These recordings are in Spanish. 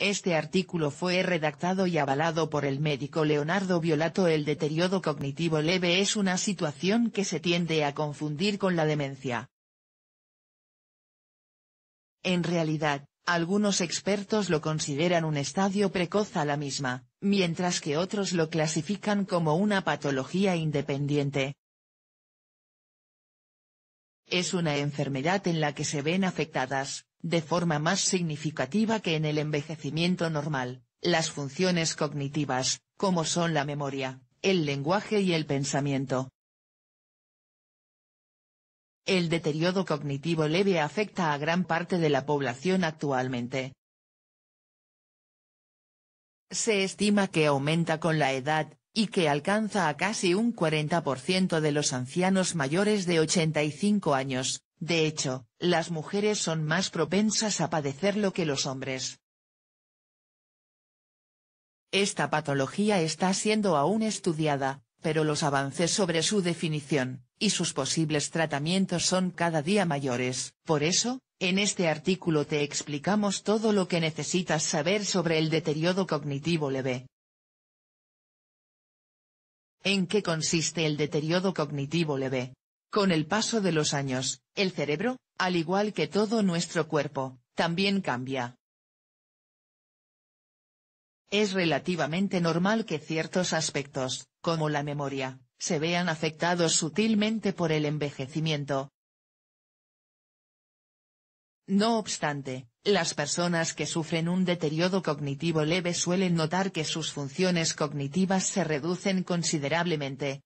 Este artículo fue redactado y avalado por el médico Leonardo Violato. El deterioro cognitivo leve es una situación que se tiende a confundir con la demencia. En realidad, algunos expertos lo consideran un estadio precoz a la misma, mientras que otros lo clasifican como una patología independiente, es una enfermedad en la que se ven afectadas, de forma más significativa que en el envejecimiento normal, las funciones cognitivas, como son la memoria, el lenguaje y el pensamiento. El deterioro cognitivo leve afecta a gran parte de la población actualmente. Se estima que aumenta con la edad, y que alcanza a casi un 40% de los ancianos mayores de 85 años, de hecho, las mujeres son más propensas a padecerlo que los hombres. Esta patología está siendo aún estudiada, pero los avances sobre su definición, y sus posibles tratamientos son cada día mayores. Por eso, en este artículo te explicamos todo lo que necesitas saber sobre el deterioro cognitivo leve, ¿En qué consiste el deterioro cognitivo leve? Con el paso de los años, el cerebro, al igual que todo nuestro cuerpo, también cambia. Es relativamente normal que ciertos aspectos, como la memoria, se vean afectados sutilmente por el envejecimiento. No obstante, las personas que sufren un deterioro cognitivo leve suelen notar que sus funciones cognitivas se reducen considerablemente.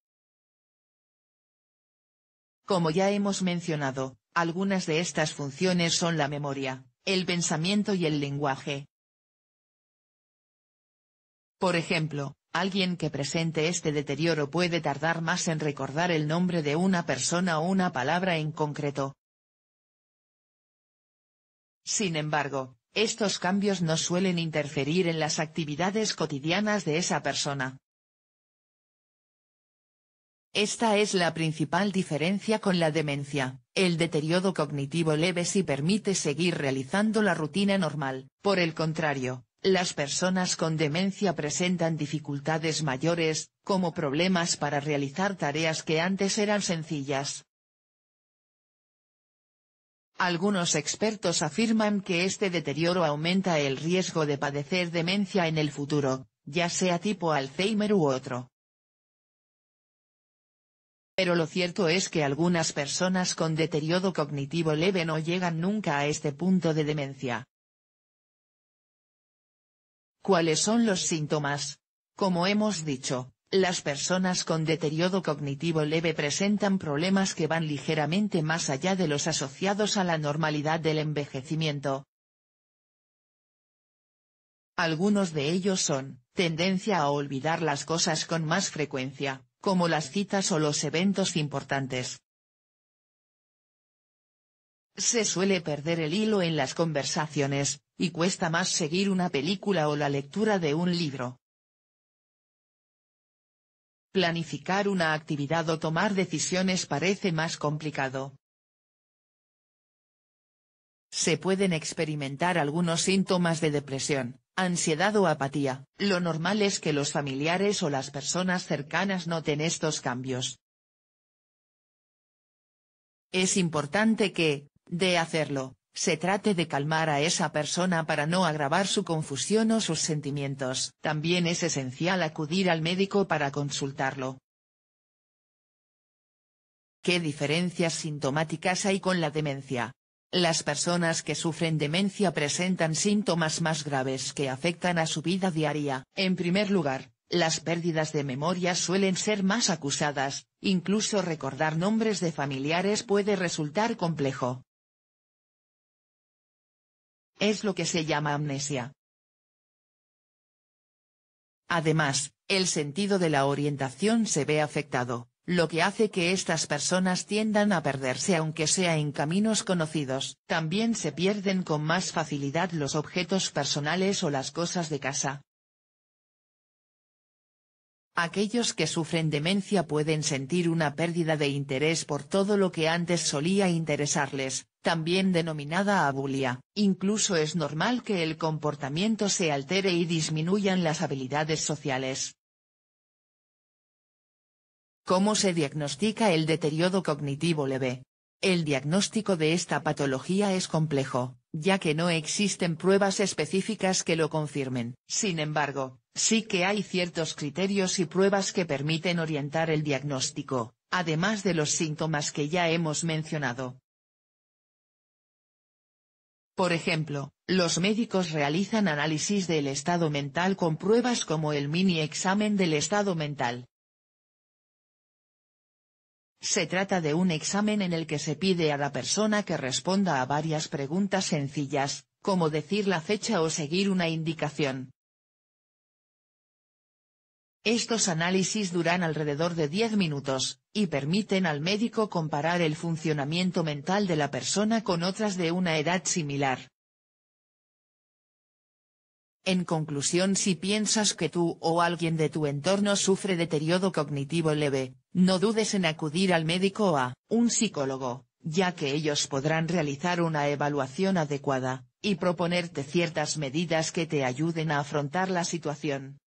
Como ya hemos mencionado, algunas de estas funciones son la memoria, el pensamiento y el lenguaje. Por ejemplo, alguien que presente este deterioro puede tardar más en recordar el nombre de una persona o una palabra en concreto, sin embargo, estos cambios no suelen interferir en las actividades cotidianas de esa persona. Esta es la principal diferencia con la demencia. El deterioro cognitivo leve si permite seguir realizando la rutina normal. Por el contrario, las personas con demencia presentan dificultades mayores, como problemas para realizar tareas que antes eran sencillas. Algunos expertos afirman que este deterioro aumenta el riesgo de padecer demencia en el futuro, ya sea tipo Alzheimer u otro. Pero lo cierto es que algunas personas con deterioro cognitivo leve no llegan nunca a este punto de demencia. ¿Cuáles son los síntomas? Como hemos dicho, las personas con deterioro cognitivo leve presentan problemas que van ligeramente más allá de los asociados a la normalidad del envejecimiento. Algunos de ellos son, tendencia a olvidar las cosas con más frecuencia, como las citas o los eventos importantes. Se suele perder el hilo en las conversaciones, y cuesta más seguir una película o la lectura de un libro. Planificar una actividad o tomar decisiones parece más complicado. Se pueden experimentar algunos síntomas de depresión, ansiedad o apatía. Lo normal es que los familiares o las personas cercanas noten estos cambios. Es importante que, de hacerlo, se trate de calmar a esa persona para no agravar su confusión o sus sentimientos. También es esencial acudir al médico para consultarlo. ¿Qué diferencias sintomáticas hay con la demencia? Las personas que sufren demencia presentan síntomas más graves que afectan a su vida diaria. En primer lugar, las pérdidas de memoria suelen ser más acusadas, incluso recordar nombres de familiares puede resultar complejo. Es lo que se llama amnesia. Además, el sentido de la orientación se ve afectado, lo que hace que estas personas tiendan a perderse aunque sea en caminos conocidos. También se pierden con más facilidad los objetos personales o las cosas de casa. Aquellos que sufren demencia pueden sentir una pérdida de interés por todo lo que antes solía interesarles, también denominada abulia, incluso es normal que el comportamiento se altere y disminuyan las habilidades sociales. ¿Cómo se diagnostica el deterioro cognitivo leve? El diagnóstico de esta patología es complejo, ya que no existen pruebas específicas que lo confirmen. Sin embargo, sí que hay ciertos criterios y pruebas que permiten orientar el diagnóstico, además de los síntomas que ya hemos mencionado. Por ejemplo, los médicos realizan análisis del estado mental con pruebas como el mini examen del estado mental. Se trata de un examen en el que se pide a la persona que responda a varias preguntas sencillas, como decir la fecha o seguir una indicación. Estos análisis duran alrededor de 10 minutos, y permiten al médico comparar el funcionamiento mental de la persona con otras de una edad similar. En conclusión si piensas que tú o alguien de tu entorno sufre deterioro cognitivo leve, no dudes en acudir al médico o a un psicólogo, ya que ellos podrán realizar una evaluación adecuada, y proponerte ciertas medidas que te ayuden a afrontar la situación.